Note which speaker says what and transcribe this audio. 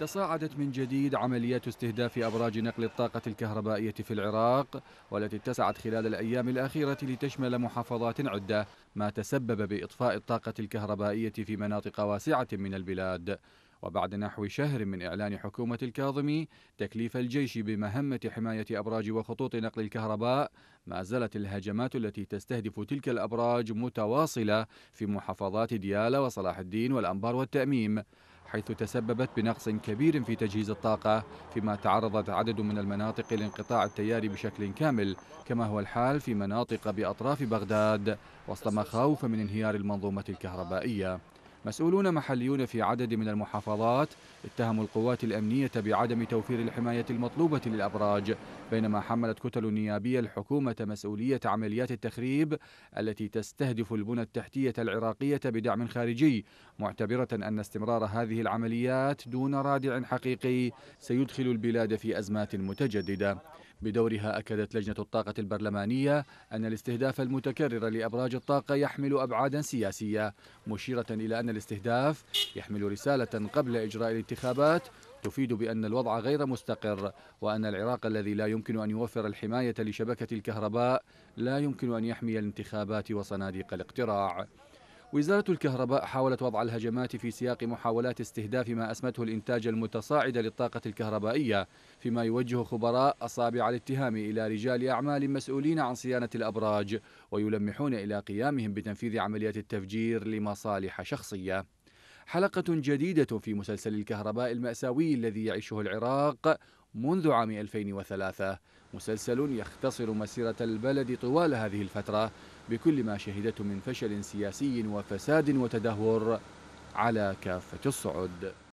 Speaker 1: تصاعدت من جديد عمليات استهداف أبراج نقل الطاقة الكهربائية في العراق والتي اتسعت خلال الأيام الأخيرة لتشمل محافظات عدة ما تسبب بإطفاء الطاقة الكهربائية في مناطق واسعة من البلاد وبعد نحو شهر من إعلان حكومة الكاظمي تكليف الجيش بمهمة حماية أبراج وخطوط نقل الكهرباء ما زالت الهجمات التي تستهدف تلك الأبراج متواصلة في محافظات ديالى وصلاح الدين والأنبار والتأميم حيث تسببت بنقص كبير في تجهيز الطاقة فيما تعرضت عدد من المناطق لانقطاع التيار بشكل كامل كما هو الحال في مناطق بأطراف بغداد وسط مخاوف من انهيار المنظومة الكهربائية مسؤولون محليون في عدد من المحافظات اتهموا القوات الأمنية بعدم توفير الحماية المطلوبة للأبراج بينما حملت كتل نيابية الحكومة مسؤولية عمليات التخريب التي تستهدف البنى التحتية العراقية بدعم خارجي معتبرة أن استمرار هذه العمليات دون رادع حقيقي سيدخل البلاد في أزمات متجددة بدورها أكدت لجنة الطاقة البرلمانية أن الاستهداف المتكرر لأبراج الطاقة يحمل أبعادا سياسية مشيرة إلى أن الاستهداف يحمل رسالة قبل إجراء الانتخابات تفيد بأن الوضع غير مستقر وأن العراق الذي لا يمكن أن يوفر الحماية لشبكة الكهرباء لا يمكن أن يحمي الانتخابات وصناديق الاقتراع وزارة الكهرباء حاولت وضع الهجمات في سياق محاولات استهداف ما أسمته الإنتاج المتصاعد للطاقة الكهربائية فيما يوجه خبراء أصابع الاتهام إلى رجال أعمال مسؤولين عن صيانة الأبراج ويلمحون إلى قيامهم بتنفيذ عمليات التفجير لمصالح شخصية حلقة جديدة في مسلسل الكهرباء المأساوي الذي يعيشه العراق منذ عام 2003 مسلسل يختصر مسيرة البلد طوال هذه الفترة بكل ما شهدته من فشل سياسي وفساد وتدهور على كافة الصعد